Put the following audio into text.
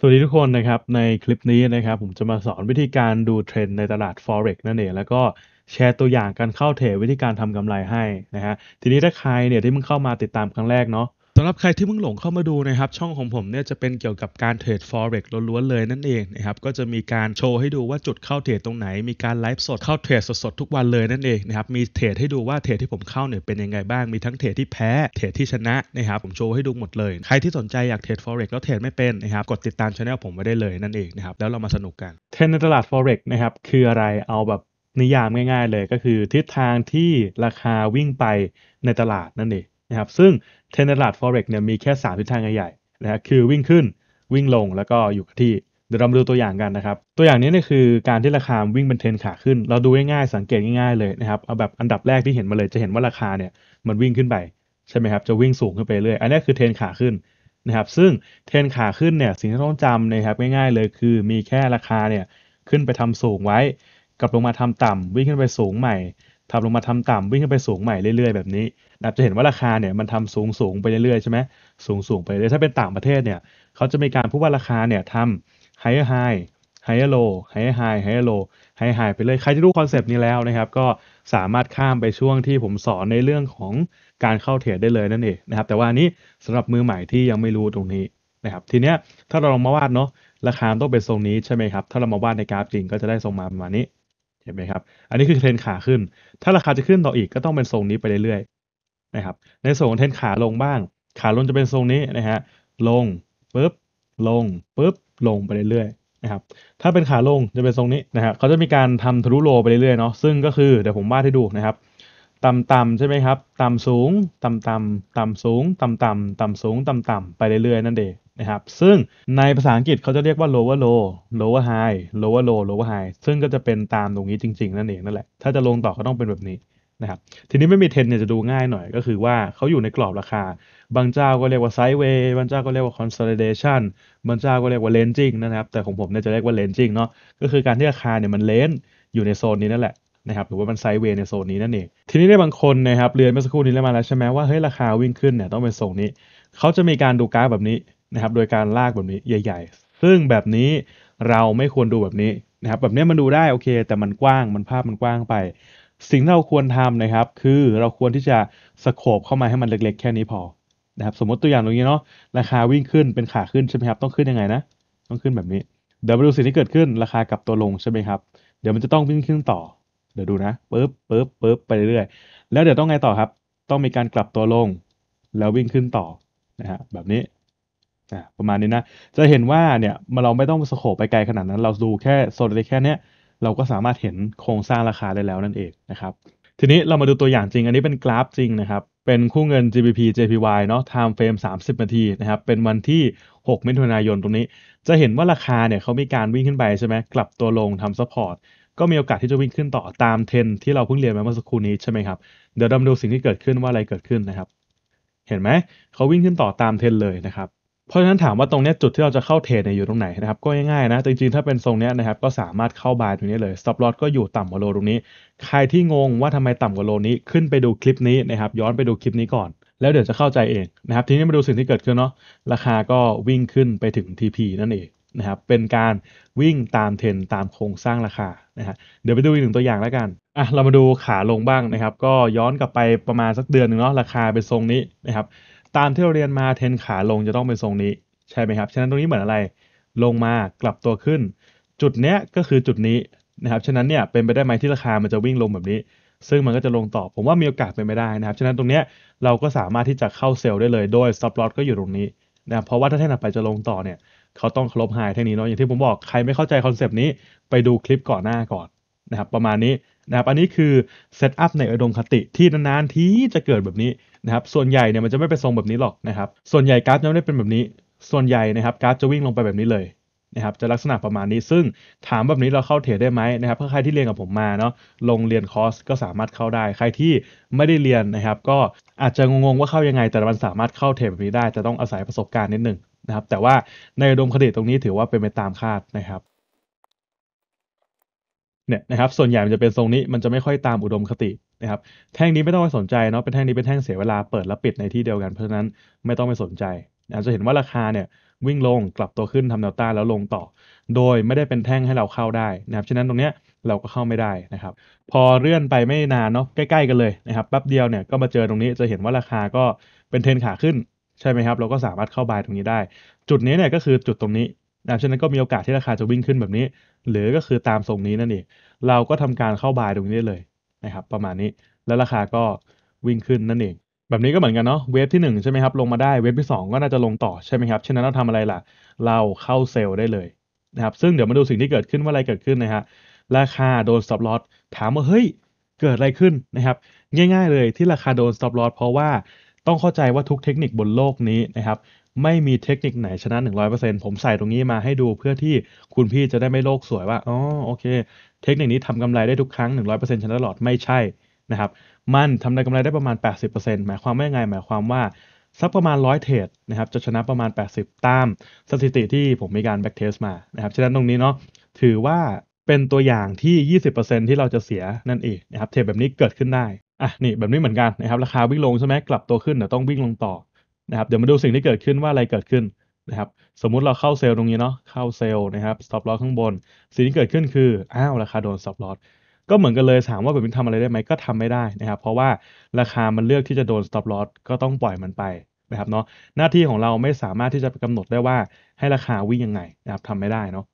สวัสดีทุกคนนะครับในคลิปนี้นะครับผมจะมาสอนวิธีการดูเทรนด์ในตลาด Forex นั่นเองแล้วก็แชร์ตัวอย่างการเข้าเทรดวิธีการทำกำไรให้นะฮะทีนี้ถ้าใครเนี่ยที่มึงเข้ามาติดตามครั้งแรกเนาะสำหรับใครที่เพิ่งหลงเข้ามาดูนะครับช่องของผมเนี่ยจะเป็นเกี่ยวกับการเทรด forex ล้วนๆเลยนั่นเองนะครับก็จะมีการโชว์ให้ดูว่าจุดเข้าเทรดตรงไหน มีการไลฟ์สดเข้าเทรดสดๆ ทุกวันเลยนั่นเองนะครับมีเทรดให้ดูว่าเทรดที่ผมเข้าเนี่ยเป็นยังไงบ้างมีทั้งเทรดที่แพ้เทรดที่ชนะนะครับผมโชว์ให้ดูหมดเลย ใครที่สนใจอยากเทรด forex แล้วเทรดไม่เป็นนะครับกดติดตามช anel ผมไว้ได้เลยนั่นเองนะครับแล้วเรามาสนุกกันเทรนในตลาด forex นะครับคืออะไรเอาแบบนิยามง่ายๆ เลยก็คือทิศทางที่ราคาวิ่งไปในตลาดนั่นเองนะครับซึ่งเทรนตลาด forex เนี่ยมีแค่3ทิศทางใหญ่ๆนะคคือวิ่งขึ้นวิ่งลงแล้วก็อยู่ที่เดี๋ยวเรามาดูตัวอย่างกันนะครับตัวอย่างนี้เนี่ยคือการที่ราคาวิ่งเป็นเทรนขาขึ้น เราดูง่ายๆสังเกตง่าย ๆเลยนะครับเอาแบบอันดับแรกที่เห็นมาเลยจะเห็นว่าราคาเนี่ยมันวิ่งขึ้นไปใช่ไหมครับจะวิ่งสูงขึ้นไปเรื่อยอันนี้คือเทรนขาขึ้นนะครับซึ่งเทรนขาขึ้นเนี่ยสิ่งที่ต้องจำนะครับง่ายๆเลย คือมีแค่ราคาเนี่ยขึ้นไปทำสูงไว้กลับลงมาทำต่ำวิ่งขึ้นไปสูงใหม่ทำลงมาทำต่ำวิ่งขึ้นไปสูงใหม่เรื่อยๆแบบนี้อาจจะเห็นว่าราคาเนี่ยมันทำสูงสูงไปเรื่อยใช่ไหมสูงสูงไปเรื่อยถ้าเป็นต่างประเทศเนี่ยเขาจะมีการพูดว่าราคาเนี่ยทำ higher high higher low higher high higher low higher high ไปเลยใครที่รู้คอนเซปต์นี้แล้วนะครับก็สามารถข้ามไปช่วงที่ผมสอนในเรื่องของการเข้าเทรดได้เลยนั่นเองนะครับแต่ว่านี้สำหรับมือใหม่ที่ยังไม่รู้ตรงนี้นะครับทีเนี้ยถ้าเราลองมาวาดเนาะราคาต้องเป็นทรงนี้ใช่ไหมครับถ้าเรามาวาดในกราฟจริงก็จะได้ทรงมาประมาณนี้เห็นไหมครับอันนี้คือเทรนขาขึ้น ถ้าราคาจะขึ้นต่ออีกก็ต้องเป็นทรงนี้ไปเรื่อยนะครับในส่วนของเทนขาลงบ้าง ขาลงจะเป็นทรงนี้นะฮะลงปุ๊บลงปุ๊บลงไปเรื่อยๆนะครับ ถ้าเป็นขาลงจะเป็นทรงนี้นะฮะเขาจะมีการทำทะลุโลไปเรื่อยๆเนาะซึ่งก็คือเดี๋ยวผมวาดให้ดูนะครับ ต่ำๆใช่ไหมครับต่ำสูง ต่ำๆต่ำสูง ต่ำๆต่ำสูง ต่ำๆไปเรื่อย ๆนั่นเองนะครับซึ่งในภาษาอังกฤษเขาจะเรียกว่า lower low lower high lower low lower high ซึ่งก็จะเป็นตามตรงนี้จริง ๆ นั่นเองนั่นแหละถ้าจะลงต่อก็ต้องเป็นแบบนี้นะครับทีนี้ไม่มีเทนเนี่ยจะดูง่ายหน่อย ก็คือว่าเขาอยู่ในกรอบราคา บางเจ้าก็เรียกว่าไซด์เวย์บางเจ้าก็เรียกว่าคอนซซลิเดชันบางเจ้าก็เรียกว่าเลนจิ้งนะครับแต่ของผมเนี่ยจะเรียกว่าเลนจิ้งเนาะก็คือการที่ราคาเนี่ยมันเลนอยู่ในโซนนี้นั่นแหละนะครับหรือว่ามันไซด์เวย์ในโซนนี้นั่นเองทีนี้ในบางคนนะครับเรียนเมื่อสักครู่นี้แล้วมาแล้วใช่ไหมว่าเฮ้ยราคาวิ่งขึ้นเนี่ยต้องเป็นทรงนี้ เขาจะมีการดูกราฟแบบนี้นะครับโดยการลากแบบนี้ใหญ่ ๆ ซึ่งแบบนี้เราไม่ควรดูแบบนี้นะครับแบบนี้มันดูได้โอเค แต่มันกว้างมันภาพมันกว้างไปสิ่งที่เราควรทำนะครับคือเราควรที่จะสโคบเข้ามาให้มันเล็กๆแค่นี้พอนะครับสมมติตัวอย่างตรงนี้เนาะราคาวิ่งขึ้นเป็นขาขึ้นใช่ไหมครับต้องขึ้นยังไงนะต้องขึ้นแบบนี้เดี๋ยวมาดูสิ่งที่เกิดขึ้นราคากลับตัวลงใช่ไหมครับเดี๋ยวมันจะต้องวิ่งขึ้นต่อเดี๋ยวดูนะปึ๊บปึ๊บปึ๊บไปเรื่อยๆแล้วเดี๋ยวต้องไงต่อครับ ต้องมีการกลับตัวลง แล้ววิ่งขึ้นต่อนะฮะแบบนี้ประมาณนี้นะจะเห็นว่าเนี่ยมาเราไม่ต้องสโคบไปไกลขนาดนั้น เราดูแค่โซนเล็กแค่นี้เราก็สามารถเห็นโครงสร้างราคาได้แล้วนั่นเองนะครับ ทีนี้เรามาดูตัวอย่างจริง อันนี้เป็นกราฟจริงนะครับ เป็นคู่เงิน GBP JPY เนาะ time frame 30 นาทีนะครับ เป็นวันที่ 6 มิถุนายนตรงนี้ จะเห็นว่าราคาเนี่ยเขามีการวิ่งขึ้นไปใช่ไหม กลับตัวลงทำ support ก็มีโอกาสที่จะวิ่งขึ้นต่อตามเทรนที่เราเพิ่งเรียนมาเมื่อสักครู่นี้ใช่ไหมครับ เดี๋ยวเราดูสิ่งที่เกิดขึ้นว่าอะไรเกิดขึ้นนะครับ เห็นไหมเขาวิ่งขึ้นต่อตามเทรนเลยนะครับเพราะฉะนั้น ถามว่าตรงนี้จุดที่เราจะเข้าเทรดเนี่ยอยู่ตรงไหนนะครับก็ง่ายๆนะจริง ๆถ้าเป็นทรงนี้นะครับก็สามารถเข้าบายตรงนี้เลย stop loss ก็อยู่ต่ำกว่าโลตรงนี้ ใครที่งงว่าทำไมต่ำกว่าโลนี้ ขึ้นไปดูคลิปนี้นะครับย้อนไปดูคลิปนี้ก่อน แล้วเดี๋ยวจะเข้าใจเองนะครับทีนี้มาดูสิ่งที่เกิดขึ้นเนาะราคาก็วิ่งขึ้นไปถึง TP นั่นเองนะครับเป็นการวิ่งตามเทรนตามโครงสร้างราคานะฮะเดี๋ยวไปดูอีกหนึ่งตัวอย่างแล้วกันอ่ะเรามาดูขาลงบ้างนะครับ ก็ย้อนกลับไปประมาณสักเดือนหนึ่งเนาะราคาเป็นทรงนี้นะครับตามที่เราเรียนมาเทนขาลงจะต้องเป็นทรงนี้ใช่ไหมครับฉะนั้นตรงนี้เหมือนอะไรลงมากลับตัวขึ้น จุดเนี้ยก็คือจุดนี้นะครับฉะนั้นเนี่ยเป็นไปได้ไหมที่ราคามันจะวิ่งลงแบบนี้ ซึ่งมันก็จะลงต่อ ผมว่ามีโอกาสเป็นไปได้นะครับฉะนั้นตรงเนี้ยเราก็สามารถที่จะเข้าเซลล์ได้เลยโดย stop loss ก็อยู่ตรงนี้นะครับเพราะว่าถ้าเทนาไปจะลงต่อเนี่ยเขาต้องครบไฮเท่านี้เนาะอย่างที่ผมบอกใคร ไม่เข้าใจคอนเซป t นี้ไปดูคลิปก่อนหน้าก่อนนะครับประมาณนี้นะครับอันนี้คือเซตอัพในอุดมคติที่นานๆที่จะเกิดแบบนี้นะครับส่วนใหญ่เนี่ยมันจะไม่เป็นทรงแบบนี้หรอกนะครับ ส่วนใหญ่กราฟจะไม่ได้เป็นแบบนี้ส่วนใหญ่นะครับกราฟจะวิ่งลงไปแบบนี้เลยนะครับจะลักษณะประมาณนี้ซึ่งถามแบบนี้เราเข้าเทรดได้ไหมนะครับใครที่เรียนกับผมมาเนาะลงเรียนคอร์สก็สามารถเข้าได้ ใครที่ไม่ได้เรียนนะครับ ก็อาจจะงงๆว่าเข้ายังไง แต่มันสามารถเข้าเทรดแบบนี้ได้จตต้องอาศัยประสบการณ์นิดหนึ่งนะครับ แต่ว่าในอุดมคติตรงนี้ถือว่าเป็นไปตามคาดนะครับเนี่ยนะครับ ส่วนใหญ่มันจะเป็นทรงนี้มันจะไม่ค่อยตามอุดมคตินะครับแท่งนี้ไม่ต้องไปสนใจเนาะ เป็นแท่งนี้เป็นแท่งเสียเวลาเปิดและปิดในที่เดียวกัน เพราะฉะนั้นไม่ต้องไปสนใจนะจะเห็นว่าราคาเนี่ยวิ่งลงกลับตัวขึ้นทำแนวต้านแล้วลงต่อ โดยไม่ได้เป็นแท่งให้เราเข้าได้นะครับ ฉะนั้นตรงเนี้ยเราก็เข้าไม่ได้นะครับ พอเลื่อนไปไม่นานเนาะใกล้ๆกันเลยนะครับแป๊บเดียวเนี่ยก็มาเจอตรงนี้จะเห็นว่าราคาก็เป็นเทรนขาขึ้นใช่ไหมครับ เราก็สามารถเข้าบายตรงนี้ได้ จุดนี้เนี่ยก็คือจุดตรงนี้นะฉะนั้นก็มีโอกาสที่ราคาจะวิ่งขึ้นแบบนี้ หรือก็คือตามทรงนี้นั่นเอง เราก็ทำการเข้าบายตรงนี้ได้เลยนะครับประมาณนี้แล้วราคาก็วิ่งขึ้นนั่นเองแบบนี้ก็เหมือนกันเนาะเวฟที่ 1ใช่ไหมครับลงมาได้เวฟที่ 2 ก็น่าจะลงต่อใช่ไหมครับฉะนั้นเราทำอะไรล่ะเราเข้าเซลล์ได้เลยนะครับ ซึ่งเดี๋ยวมาดูสิ่งที่เกิดขึ้นว่าอะไรเกิดขึ้นนะฮะราคาโดนสต็อปลอสถามว่าเฮ้ยเกิดอะไรขึ้นนะครับ ง่าย ๆ เลยที่ราคาโดนสต็อปลอสเพราะว่าต้องเข้าใจว่าทุกเทคนิคบนโลกนี้นะครับไม่มีเทคนิคไหน ชนะ 100%ผมใส่ตรงนี้มาให้ดูเพื่อที่คุณพี่จะได้ไม่โลกสวยว่า อ๋อ โอเค เทคนิคนี้ทำกำไรได้ทุกครั้ง 100%ชนะตลอดไม่ใช่นะครับ มันทำได้กำไรได้ประมาณ 80%หมายความว่าไง หมายความว่าสักประมาณ 100 เทรดนะครับ จะชนะประมาณ 80 ตามสถิติที่ผมมีการแบ็กเทสมา นะครับ ฉะนั้นตรงนี้เนาะถือว่าเป็นตัวอย่างที่ 20%ที่เราจะเสีย นั่นเองนะครับเทรดแบบนี้เกิดขึ้นได้ อ่ะนี่แบบนี้เหมือนกันนะครับ ราคาวิ่งลงใช่ไหมกลับตัวขึ้นแต่ต้องวิ่งลงต่อนะครับเดี๋ยวมาดูสิ่งที่เกิดขึ้นว่าอะไรเกิดขึ้น นะครับ สมมุติเราเข้าเซลล์ตรงนี้เนาะเข้าเซลล์นะครับ stop loss ข้างบน สิ่งที่เกิดขึ้น คืออ้าวราคาโดน stop loss ก็เหมือนกันเลยถามว่าแบบนี้ทำอะไรได้ไหมก็ทำไม่ได้นะครับเพราะว่าราคามันเลือกที่จะโดน stop loss ก็ต้องปล่อยมันไป นะครับเนาะหน้าที่ของเราไม่สามารถที่จะไปกำหนดได้ว่าให้ราคาวิ่งยังไงนะครับทำไม่ได้เนาะ